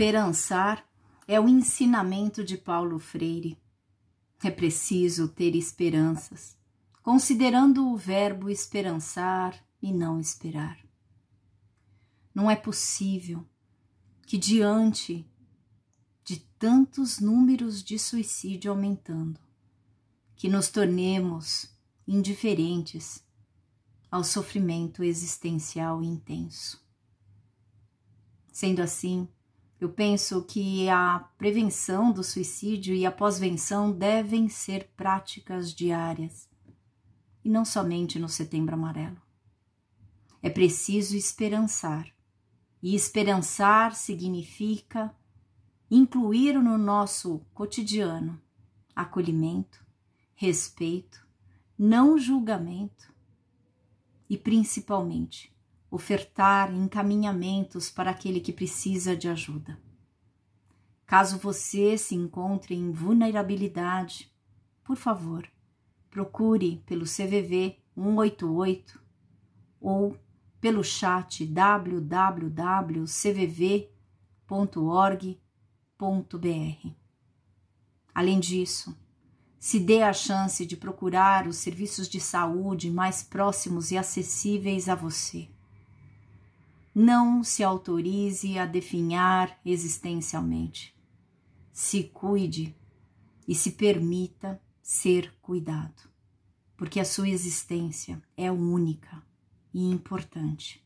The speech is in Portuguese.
Esperançar é o ensinamento de Paulo Freire. É preciso ter esperanças, considerando o verbo esperançar e não esperar. Não é possível que, diante de tantos números de suicídio aumentando, que nos tornemos indiferentes ao sofrimento existencial intenso. Sendo assim, eu penso que a prevenção do suicídio e a pós-venção devem ser práticas diárias, e não somente no Setembro Amarelo. É preciso esperançar, e esperançar significa incluir no nosso cotidiano acolhimento, respeito, não julgamento e principalmente ofertar encaminhamentos para aquele que precisa de ajuda. Caso você se encontre em vulnerabilidade, por favor, procure pelo CVV 188 ou pelo chat www.cvv.org.br. Além disso, se dê a chance de procurar os serviços de saúde mais próximos e acessíveis a você. Não se autorize a definhar existencialmente. Se cuide e se permita ser cuidado, porque a sua existência é única e importante.